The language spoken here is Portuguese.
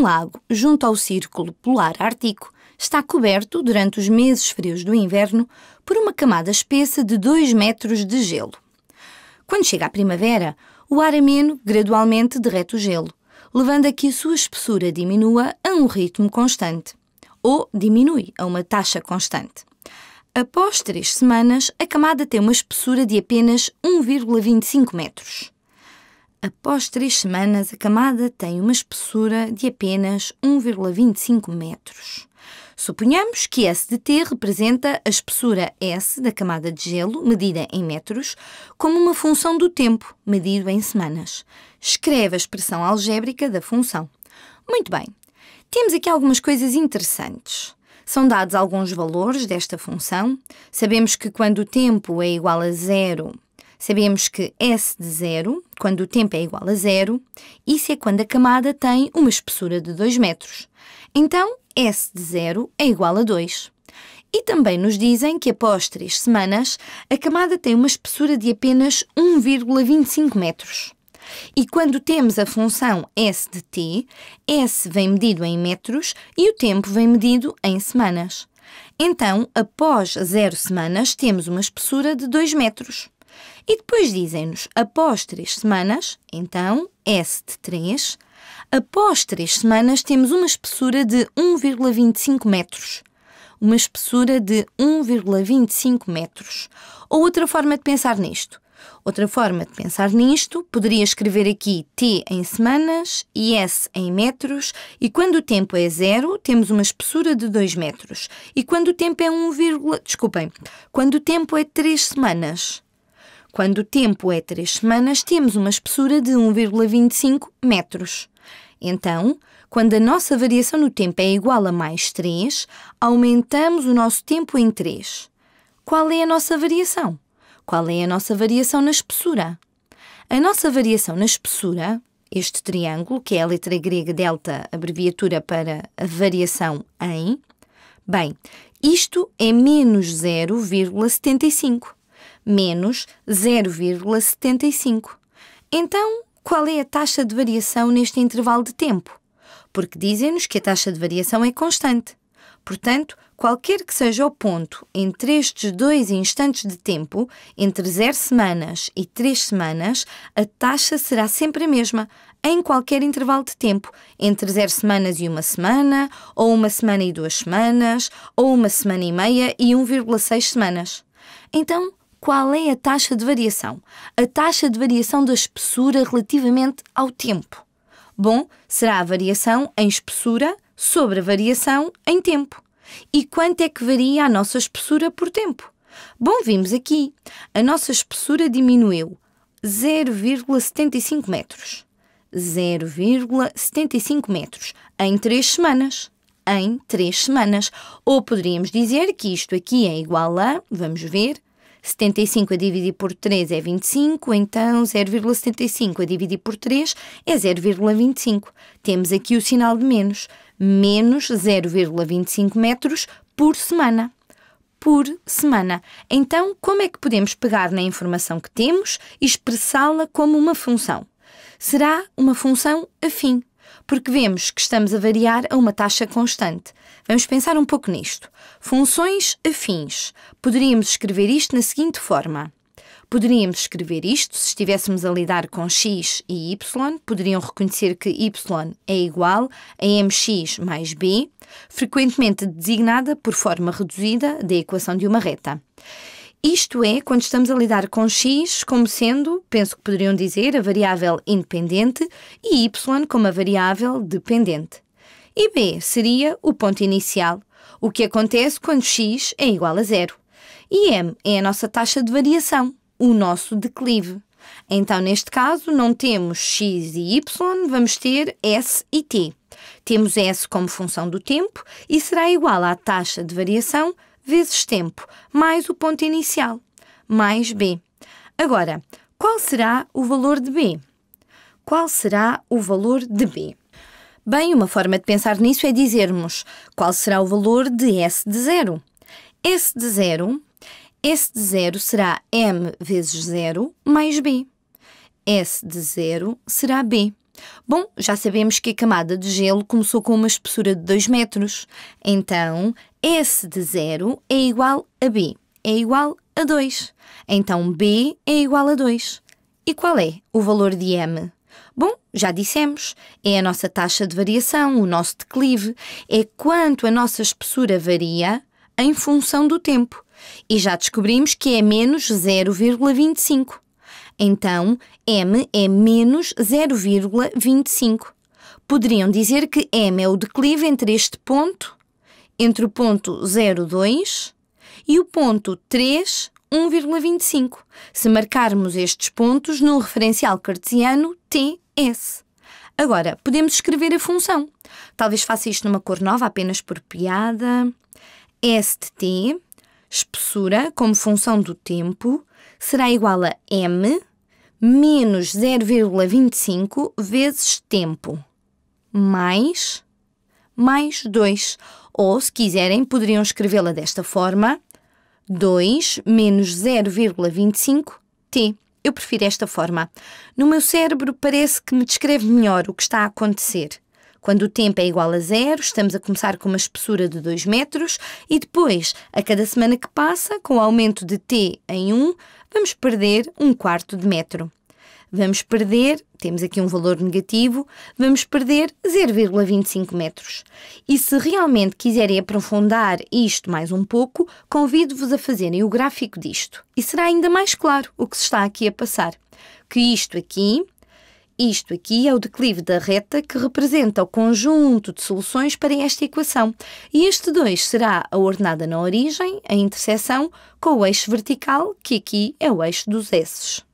Um lago junto ao Círculo Polar Ártico está coberto, durante os meses frios do inverno, por uma camada espessa de 2 metros de gelo. Quando chega a primavera, o ar ameno gradualmente derrete o gelo, levando a que a sua espessura diminua a um ritmo constante, ou diminui a uma taxa constante. Após três semanas, a camada tem uma espessura de apenas 1,25 metros. Após três semanas, a camada tem uma espessura de apenas 1,25 metros. Suponhamos que S de T representa a espessura S da camada de gelo, medida em metros, como uma função do tempo, medido em semanas. Escreve a expressão algébrica da função. Muito bem, temos aqui algumas coisas interessantes. São dados alguns valores desta função. Sabemos que quando o tempo é igual a zero, Sabemos que S de zero, quando o tempo é igual a zero, isso é quando a camada tem uma espessura de 2 metros. Então, S de zero é igual a 2. E também nos dizem que após 3 semanas, a camada tem uma espessura de apenas 1,25 metros. E quando temos a função S de t, S vem medido em metros e o tempo vem medido em semanas. Então, após 0 semanas, temos uma espessura de 2 metros. E depois dizem-nos, após três semanas, então S de 3, após três semanas temos uma espessura de 1,25 metros. Uma espessura de 1,25 metros. Ou outra forma de pensar nisto. Outra forma de pensar nisto, poderia escrever aqui T em semanas e S em metros, e quando o tempo é zero, temos uma espessura de 2 metros. E quando o tempo é 1, desculpem, quando o tempo é 3 semanas, quando o tempo é 3 semanas, temos uma espessura de 1,25 metros. Então, quando a nossa variação no tempo é igual a mais 3, aumentamos o nosso tempo em 3. Qual é a nossa variação? Qual é a nossa variação na espessura? A nossa variação na espessura, este triângulo, que é a letra grega delta, abreviatura para a variação em, bem, isto é menos 0,75 menos 0,75. Então, qual é a taxa de variação neste intervalo de tempo? Porque dizem-nos que a taxa de variação é constante. Portanto, qualquer que seja o ponto entre estes dois instantes de tempo, entre 0 semanas e 3 semanas, a taxa será sempre a mesma, em qualquer intervalo de tempo, entre 0 semanas e 1 semana, ou 1 semana e 2 semanas, ou 1 semana e meia e 1,6 semanas. Então, qual é a taxa de variação? A taxa de variação da espessura relativamente ao tempo. Bom, será a variação em espessura sobre a variação em tempo. E quanto é que varia a nossa espessura por tempo? Bom, vimos aqui. A nossa espessura diminuiu 0,75 metros. 0,75 metros em 3 semanas. Em 3 semanas. Ou poderíamos dizer que isto aqui é igual a, vamos ver, 75 a dividir por 3 é 25, então 0,75 a dividir por 3 é 0,25. Temos aqui o sinal de menos, menos 0,25 metros por semana. Por semana. Então, como é que podemos pegar na informação que temos e expressá-la como uma função? Será uma função afim, porque vemos que estamos a variar a uma taxa constante. Vamos pensar um pouco nisto. Funções afins. Poderíamos escrever isto na seguinte forma. Poderíamos escrever isto, se estivéssemos a lidar com x e y, poderiam reconhecer que y é igual a mx mais b, frequentemente designada por forma reduzida da equação de uma reta. Isto é, quando estamos a lidar com x como sendo, penso que poderiam dizer, a variável independente e y como a variável dependente. E b seria o ponto inicial, o que acontece quando x é igual a zero. E m é a nossa taxa de variação, o nosso declive. Então, neste caso, não temos x e y, vamos ter s e t. Temos s como função do tempo e será igual à taxa de variação vezes tempo, mais o ponto inicial, mais B. Agora, qual será o valor de B? Qual será o valor de B? Bem, uma forma de pensar nisso é dizermos qual será o valor de S de zero. S de zero, S de zero será M vezes zero mais B. S de zero será B. Bom, já sabemos que a camada de gelo começou com uma espessura de 2 metros. Então, S de 0 é igual a B, é igual a 2. Então, B é igual a 2. E qual é o valor de M? Bom, já dissemos, é a nossa taxa de variação, o nosso declive, é quanto a nossa espessura varia em função do tempo. E já descobrimos que é menos 0,25. Então, m é menos 0,25. Poderiam dizer que m é o declive entre este ponto, entre o ponto 0,2 e o ponto 3, 1,25, se marcarmos estes pontos no referencial cartesiano TS. Agora, podemos escrever a função. Talvez faça isto numa cor nova, apenas por piada. S de t, espessura, como função do tempo, será igual a m menos 0,25 vezes tempo, mais, mais 2. Ou, se quiserem, poderiam escrevê-la desta forma, 2 menos 0,25 t. Eu prefiro esta forma. No meu cérebro parece que me descreve melhor o que está a acontecer. Quando o tempo é igual a zero, estamos a começar com uma espessura de 2 metros e depois, a cada semana que passa, com o aumento de t em 1, vamos perder um quarto de metro. Vamos perder, temos aqui um valor negativo, vamos perder 0,25 metros. E se realmente quiserem aprofundar isto mais um pouco, convido-vos a fazerem o gráfico disto. E será ainda mais claro o que se está aqui a passar. Que isto aqui isto aqui é o declive da reta que representa o conjunto de soluções para esta equação. E este 2 será a ordenada na origem, a interseção, com o eixo vertical, que aqui é o eixo dos S's.